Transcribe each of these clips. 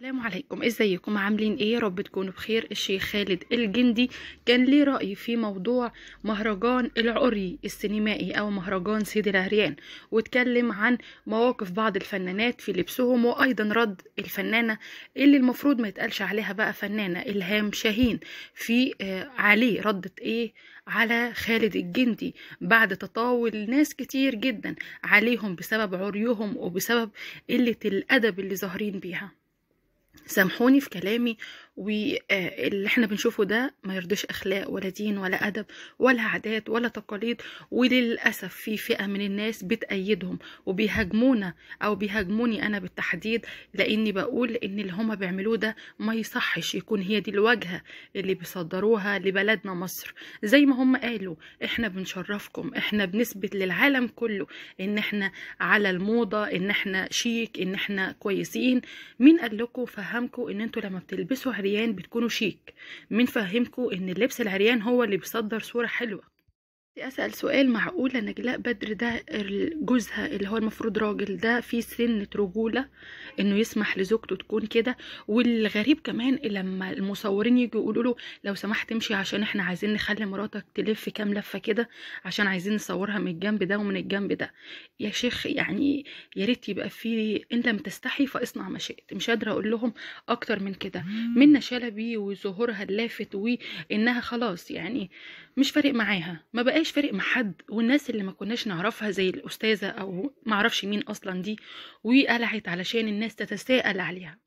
السلام عليكم ازيكم عاملين ايه رب تكونوا بخير الشيخ خالد الجندي كان ليه رأي في موضوع مهرجان العري السينمائي او مهرجان سيدي العريان واتكلم عن مواقف بعض الفنانات في لبسهم وايضا رد الفنانة اللي المفروض ما يتقالش عليها بقى فنانة الهام شاهين في آه عليه ردت ايه على خالد الجندي بعد تطاول ناس كتير جدا عليهم بسبب عريهم وبسبب قلة الادب اللي ظاهرين بيها سامحوني في كلامي واللي آه، احنا بنشوفه ده ما يرضيش اخلاق ولا دين ولا ادب ولا عادات ولا تقاليد وللاسف في فئه من الناس بتأيدهم وبيهاجمونا او بيهاجموني انا بالتحديد لاني بقول ان اللي هما بيعملوه ده ما يصحش يكون هي دي الواجهه اللي بيصدروها لبلدنا مصر زي ما هم قالوا احنا بنشرفكم احنا بنثبت للعالم كله ان احنا على الموضه ان احنا شيك ان احنا كويسين مين قال لكم فهمكم ان انتوا لما بتلبسوا عريان العريان بتكونوا شيك مين فهمكم ان اللبس العريان هو اللي بيصدر صورة حلوة أسأل سؤال معقولة نجلاء بدر ده جوزها اللي هو المفروض راجل ده في سنة رجولة إنه يسمح لزوجته تكون كده والغريب كمان لما المصورين يجوا يقولوا له لو سمحت امشي عشان إحنا عايزين نخلي مراتك تلف كام لفة كده عشان عايزين نصورها من الجنب ده ومن الجنب ده يا شيخ يعني يا ريت يبقى في إن لم تستحي فاصنع ما شئت مش قادرة أقول لهم أكتر من كده منى شلبي وظهورها اللافت وإنها خلاص يعني مش فارق معاها ما بقى بقاش فارق مع حد والناس اللي ما كناش نعرفها زي الاستاذه او معرفش مين اصلا دي وقلعت علشان الناس تتساءل عليها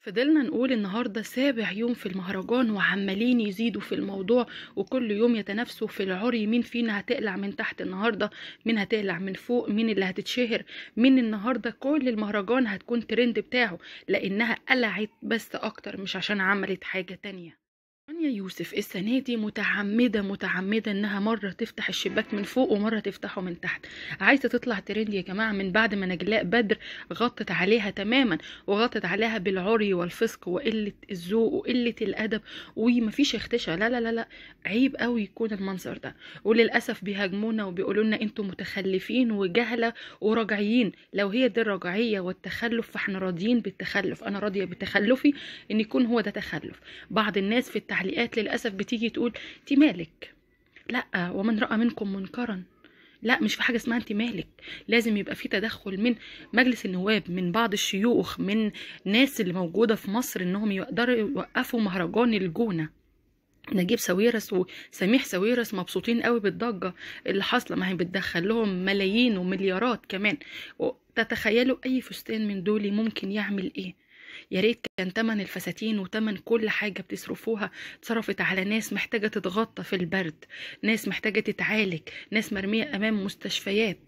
فضلنا نقول النهاردة سابع يوم في المهرجان وعمالين يزيدوا في الموضوع وكل يوم يتنافسوا في العري مين فينا هتقلع من تحت النهاردة مين هتقلع من فوق مين اللي هتتشهر مين النهاردة كل المهرجان هتكون ترند بتاعه لأنها قلعت بس أكتر مش عشان عملت حاجة تانية رانيا يوسف السنة دي متعمدة متعمدة انها مرة تفتح الشباك من فوق ومرة تفتحه من تحت عايزة تطلع ترند يا جماعة من بعد ما نجلاء بدر غطت عليها تماما وغطت عليها بالعري والفسق وقلة الذوق وقلة الادب ومفيش اختشى لا لا لا لا عيب قوي يكون المنظر ده وللأسف بيهاجمونا وبيقولوا لنا انتم متخلفين وجهلة ورجعيين لو هي دي الرجعية والتخلف فاحنا راضيين بالتخلف انا راضية بتخلفي ان يكون هو ده تخلف بعض الناس في التعليم التعليقات للاسف بتيجي تقول انت مالك لا ومن راى منكم منكرا لا مش في حاجه اسمها انت مالك لازم يبقى في تدخل من مجلس النواب من بعض الشيوخ من ناس اللي موجوده في مصر انهم يقدروا يوقفوا مهرجان الجونه نجيب ساويرس وسميح ساويرس مبسوطين قوي بالضجه اللي حاصله ما هي بتدخل لهم ملايين ومليارات كمان تتخيلوا اي فستان من دول ممكن يعمل ايه يا ريت كان تمن الفساتين وتمن كل حاجة بتصرفوها اتصرفت على ناس محتاجة تتغطى في البرد ناس محتاجة تتعالج ناس مرمية أمام مستشفيات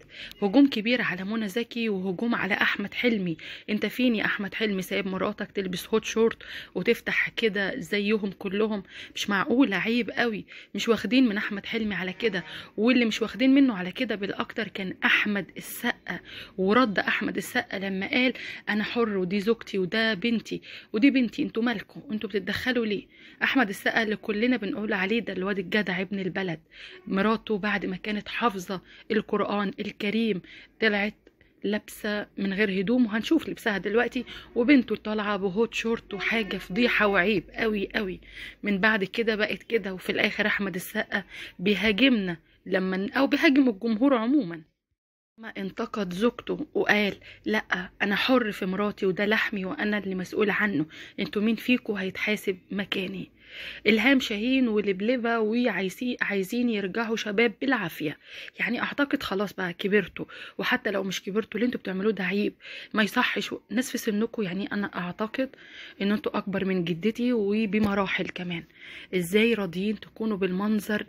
هجوم كبير على منى زكي وهجوم على أحمد حلمي انت فين يا أحمد حلمي سايب مراتك تلبس هوت شورت وتفتح كده زيهم كلهم مش معقولة عيب قوي مش واخدين من أحمد حلمي على كده واللي مش واخدين منه على كده بالأكتر كان أحمد السقا ورد أحمد السقا لما قال أنا حر ودي زوجتي وده بنتي ودي بنتي انتوا مالكم انتوا بتتدخلوا ليه احمد السقا اللي كلنا بنقول عليه ده الواد الجدع ابن البلد مراته بعد ما كانت حافظه القران الكريم طلعت لابسه من غير هدوم وهنشوف لبسها دلوقتي وبنته طالعه بهوت شورت وحاجه فضيحه وعيب قوي قوي من بعد كده بقت كده وفي الاخر احمد السقا بيهاجمنا لما او بيهاجم الجمهور عموما ما انتقد زوجته وقال لا انا حر في مراتي وده لحمي وانا اللي مسؤول عنه انتوا مين فيكوا هيتحاسب مكاني الهام شاهين ولبلبه وعايزين عايزين يرجعوا شباب بالعافيه يعني اعتقد خلاص بقى كبرتوا وحتى لو مش كبرتوا اللي انتوا بتعملوه ده عيب ما يصحش ناس في سنكم يعني انا اعتقد ان انتوا اكبر من جدتي وبمراحل كمان ازاي راضيين تكونوا بالمنظر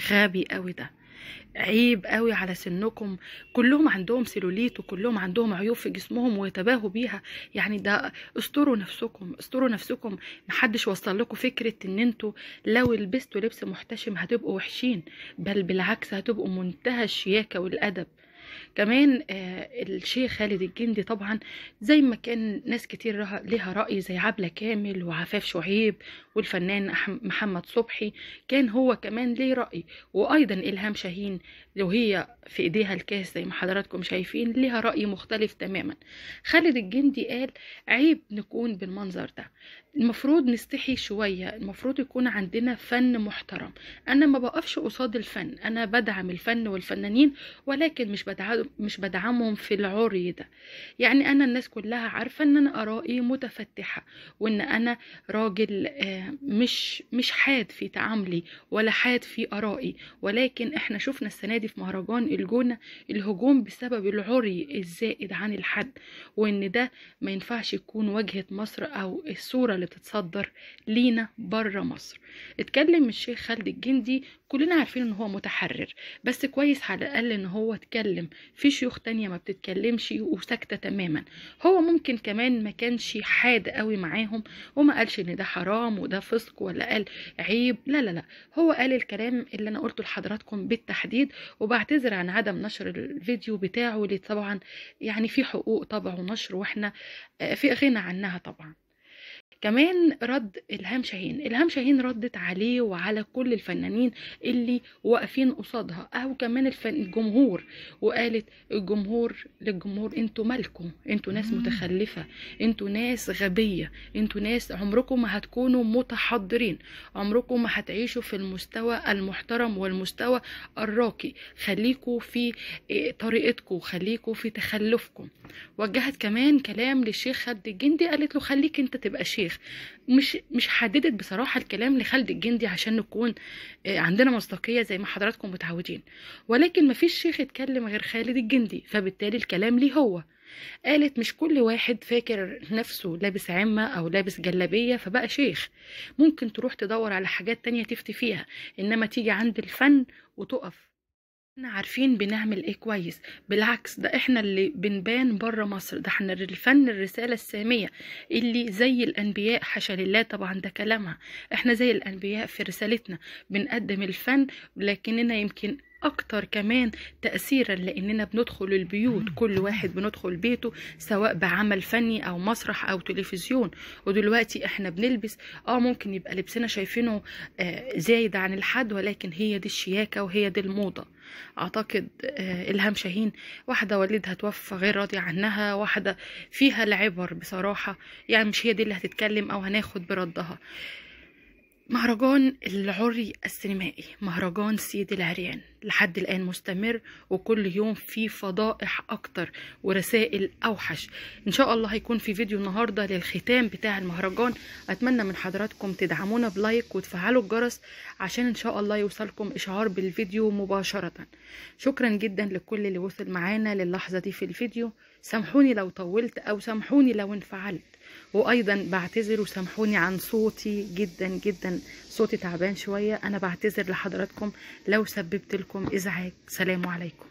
الغبي قوي ده عيب قوي على سنكم كلهم عندهم سيلوليت وكلهم عندهم عيوب في جسمهم ويتباهوا بيها يعني ده استروا نفسكم استروا نفسكم محدش وصل لكم فكره ان انتوا لو لبستوا لبس محتشم هتبقوا وحشين بل بالعكس هتبقوا منتهى الشياكه والادب كمان آه، الشيخ خالد الجندي طبعا زي ما كان ناس كتير لها رأي زي عبلة كامل وعفاف شعيب والفنان محمد صبحي كان هو كمان ليه رأي وأيضا إلهام شاهين وهي في إيديها الكاس زي ما حضراتكم شايفين ليها رأي مختلف تماما خالد الجندي قال عيب نكون بالمنظر ده المفروض نستحي شوية المفروض يكون عندنا فن محترم أنا ما بقفش قصاد الفن أنا بدعم الفن والفنانين ولكن مش, بدعم مش بدعمهم في العري ده يعني أنا الناس كلها عارفة أن أنا آرائي متفتحة وأن أنا راجل آه، مش, مش حاد في تعاملي ولا حاد في آرائي ولكن إحنا شفنا السنة دي في مهرجان الجونة الهجوم بسبب العري الزائد عن الحد وأن ده ما ينفعش يكون وجهة مصر أو الصورة اللي بتتصدر لينا بره مصر اتكلم الشيخ خالد الجندي كلنا عارفين ان هو متحرر بس كويس على الاقل ان هو اتكلم في شيوخ تانية ما بتتكلمش وساكته تماما هو ممكن كمان ما كانش حاد قوي معاهم وما قالش ان ده حرام وده فسق ولا قال عيب لا لا لا هو قال الكلام اللي انا قلته لحضراتكم بالتحديد وبعتذر عن عدم نشر الفيديو بتاعه اللي طبعا يعني في حقوق طبع ونشر واحنا في غنى عنها طبعا كمان رد إلهام شاهين إلهام شاهين ردت عليه وعلى كل الفنانين اللي واقفين قصادها أو كمان الفن الجمهور وقالت الجمهور للجمهور انتوا مالكم انتوا ناس متخلفة انتوا ناس غبية انتوا ناس عمركم ما هتكونوا متحضرين عمركم ما هتعيشوا في المستوى المحترم والمستوى الراقي خليكوا في طريقتكم خليكوا في تخلفكم وجهت كمان كلام للشيخ خالد الجندي قالت له خليك انت تبقى شيخ التاريخ مش مش حددت بصراحه الكلام لخالد الجندي عشان نكون آه، عندنا مصداقيه زي ما حضراتكم متعودين ولكن مفيش شيخ اتكلم غير خالد الجندي فبالتالي الكلام ليه هو قالت مش كل واحد فاكر نفسه لابس عمة أو لابس جلابية فبقى شيخ ممكن تروح تدور على حاجات تانية تفتي فيها إنما تيجي عند الفن وتقف احنا عارفين بنعمل ايه كويس بالعكس ده احنا اللي بنبان بره مصر ده احنا الفن الرسالة السامية اللي زي الانبياء حاشا لله طبعا ده كلامها احنا زي الانبياء في رسالتنا بنقدم الفن لكننا يمكن اكتر كمان تاثيرا لاننا بندخل البيوت كل واحد بندخل بيته سواء بعمل فني او مسرح او تلفزيون ودلوقتي احنا بنلبس اه ممكن يبقى لبسنا شايفينه آه، زايد عن الحد ولكن هي دي الشياكه وهي دي الموضه اعتقد آه، الهام شاهين واحده والدها توفى غير راضي عنها واحده فيها العبر بصراحه يعني مش هي دي اللي هتتكلم او هناخد بردها مهرجان العري السينمائي مهرجان سيد العريان لحد الآن مستمر وكل يوم فيه فضائح أكتر ورسائل أوحش إن شاء الله هيكون في فيديو النهاردة للختام بتاع المهرجان أتمنى من حضراتكم تدعمونا بلايك وتفعلوا الجرس عشان إن شاء الله يوصلكم إشعار بالفيديو مباشرة شكرا جدا لكل اللي وصل معانا للحظة دي في الفيديو سامحوني لو طولت أو سامحوني لو انفعلت وايضا بعتذر وسامحوني عن صوتي جدا جدا صوتي تعبان شويه انا بعتذر لحضراتكم لو سببت لكم ازعاج سلام عليكم